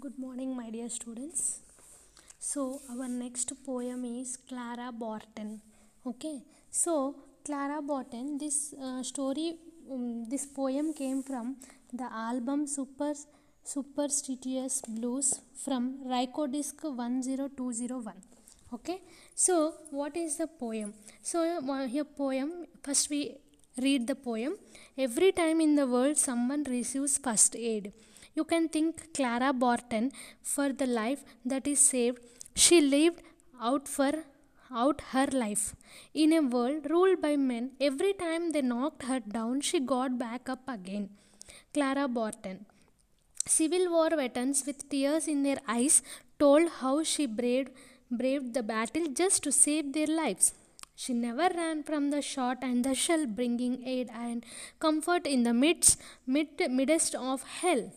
Good morning, my dear students. So, our next poem is Clara Barton. Okay, so Clara Barton, this uh, story, um, this poem came from the album Super Superstitious Blues from Ryko Disc 10201. Okay, so what is the poem? So, uh, here, poem first we read the poem. Every time in the world, someone receives first aid. You can thank Clara Barton for the life that is saved. She lived out for out her life. In a world ruled by men, every time they knocked her down, she got back up again. Clara Barton. Civil War veterans with tears in their eyes told how she braved, braved the battle just to save their lives. She never ran from the shot and the shell, bringing aid and comfort in the midst, mid, midst of hell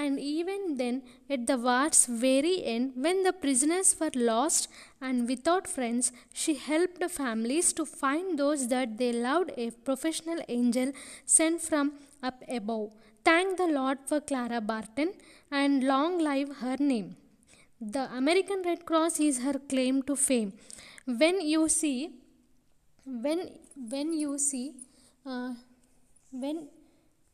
and even then at the war's very end when the prisoners were lost and without friends she helped families to find those that they loved a professional angel sent from up above thank the lord for clara barton and long live her name the american red cross is her claim to fame when you see when when you see uh, when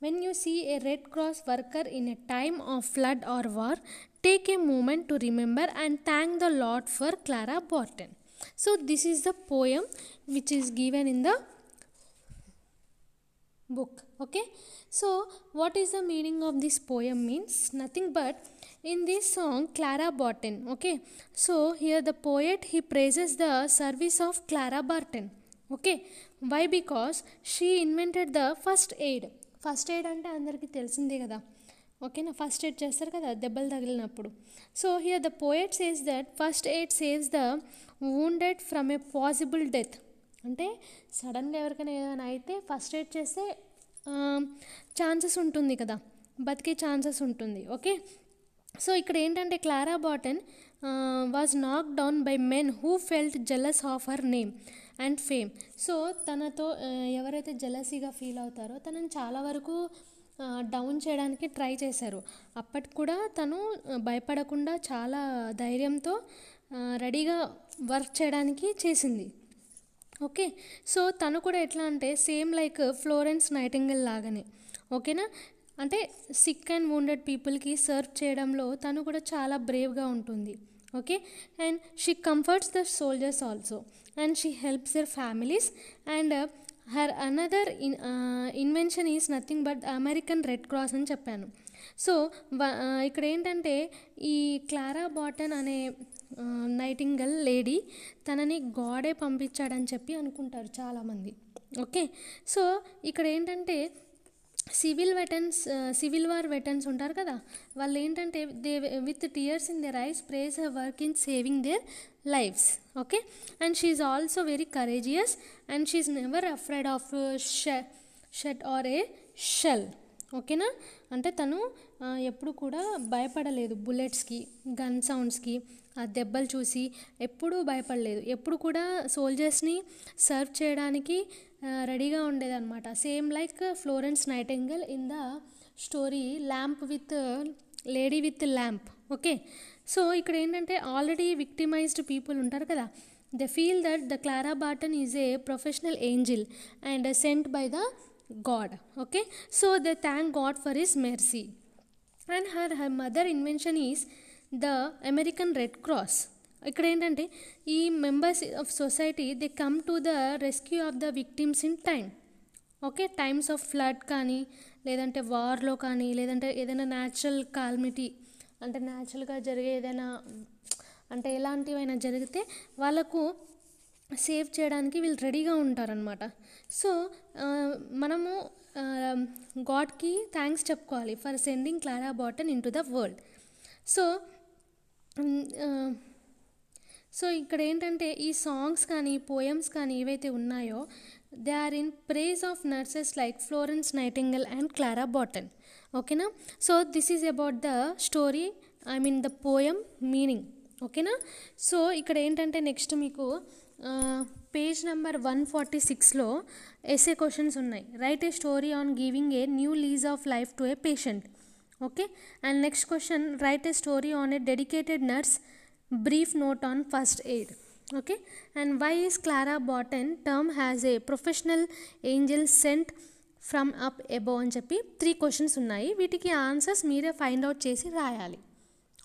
when you see a Red Cross worker in a time of flood or war, take a moment to remember and thank the Lord for Clara Barton. So, this is the poem which is given in the book. Okay, so what is the meaning of this poem? Means nothing but in this song, Clara Barton. Okay, so here the poet he praises the service of Clara Barton. Okay, why? Because she invented the first aid first aid అంటే అందరికీ తెలిసిందే కదా ఓకేనా first aid చేస్తారు కదా దెబ్బలు తగిలినప్పుడు so here the poet saves that first aid saves the wounded from a possible death అంటే సడన్గా ఎవరికైనా ఏదైనా అయితే ఫస్ట్ ఎయిడ్ చేస్తే ఛాన్సెస్ ఉంటుంది కదా బతికే ఛాన్సెస్ ఉంటుంది ఓకే సో ఇక్కడ ఏంటంటే Clara Barton was knock down by men who felt jealous of her name and fame so తనతో uh, ఎవరైతే జెలసీగా ఫీల్ అవుతారో తనని చాలా వరకు డౌన్ uh, చేయడానికి ట్రై చేశారు అప్పటి కూడా తను uh, భయపడకుండా చాలా ధైర్యంతో రెడీగా వర్క్ చేయడానికి చేసింది ఓకే సో తను కూడా ఎట్లా అంటే సేమ్ లైక్ ఫ్లోరెన్స్ నైటింగల్ లాగానే ఓకేనా అంటే సిక్ అండ్ వుండెడ్ పీపుల్కి సర్వ్ చేయడంలో తను కూడా చాలా బ్రేవ్గా ఉంటుంది okay and she comforts the soldiers also and she helps their families and her another in invention is nothing but American Red Cross అని చెప్పాను సో ఇక్కడ ఏంటంటే ఈ క్లారా బాటన్ అనే నైటింగల్ లేడీ తనని గాడే పంపించాడని చెప్పి అనుకుంటారు చాలామంది ఓకే సో ఇక్కడ ఏంటంటే civil veterans civil war veterans ఉంటారు కదా వాళ్ళు ఏంటంటే they with tears in their eyes praise her work in saving their lives okay and she is also very courageous and she is never afraid of she shed or A shell ఓకేనా అంటే తను ఎప్పుడు కూడా భయపడలేదు బుల్లెట్స్కి gun సౌండ్స్కి ఆ దెబ్బలు చూసి ఎప్పుడూ భయపడలేదు ఎప్పుడు కూడా సోల్జర్స్ని సర్వ్ చేయడానికి రెడీగా ఉండేదన్నమాట same like Florence Nightingale in the story lamp with lady with lamp okay so ఇక్కడ ఏంటంటే ఆల్రెడీ విక్టిమైజ్డ్ పీపుల్ ఉంటారు కదా the feel that the Clara Barton is a professional angel and sent by the God okay so the thank God for his mercy and her her mother invention is the American Red Cross ఇక్కడ ఏంటంటే ఈ members of society they come to the rescue of the victims in time okay times of flood కానీ లేదంటే వార్లో కానీ లేదంటే ఏదైనా natural కాల్మిటీ అంటే న్యాచురల్గా జరిగే ఏదైనా అంటే ఎలాంటివైనా జరిగితే వాళ్ళకు సేవ్ చేయడానికి వీళ్ళు రెడీగా ఉంటారనమాట సో మనము గాడ్కి థ్యాంక్స్ చెప్పుకోవాలి for sending Clara Barton in to the world so so ఇక్కడ ఏంటంటే ఈ సాంగ్స్ కానీ పోయమ్స్ కానీ ఏవైతే ఉన్నాయో they are in praise of nurses like Florence Nightingale and Clara Barton ఓకేనా so this is about the story I mean the poem meaning ఓకేనా so ఇక్కడ ఏంటంటే నెక్స్ట్ మీకు పేజ్ నెంబర్ వన్ ఫార్టీ సిక్స్లో ఎస్ఏ క్వశ్చన్స్ ఉన్నాయి write a story on giving a new lease of life to a patient okay and next question write a story on a dedicated nurse brief note on first aid okay and why is Clara Barton term has a professional angel sent from up above అని చెప్పి three questions ఉన్నాయి వీటికి answers మీరే find out చేసి రాయాలి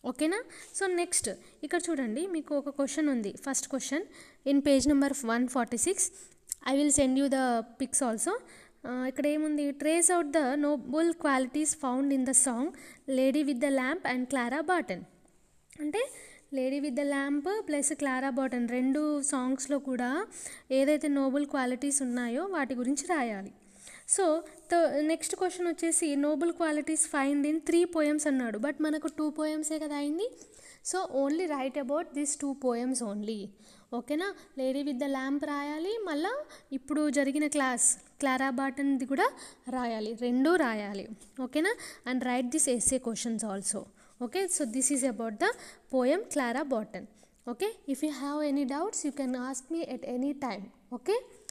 ఓకేనా so next ఇక్కడ చూడండి మీకు ఒక క్వశ్చన్ ఉంది first question in page number one forty six I will send you the pics also ఇక్కడ ఏముంది trace out the noble qualities found in the song lady with the lamp and Clara Barton అంటే lady with the lamp plus Clara Barton రెండు సాంగ్స్లో కూడా ఏదైతే Nobel qualities ఉన్నాయో వాటి గురించి రాయాలి సో నెక్స్ట్ క్వశ్చన్ వచ్చేసి noble qualities find in three poems అన్నాడు బట్ మనకు టూ పోయమ్సే కదా అయింది so only write about this two poems only ఓకేనా లేడీ విత్ ద ల్యాంప్ రాయాలి మళ్ళా ఇప్పుడు జరిగిన క్లాస్ క్లారా బాటన్ది కూడా రాయాలి రెండూ రాయాలి ఓకేనా and write this SA questions also okay so this is about the poem clara Barton okay if you have any doubts you can ask me at any time okay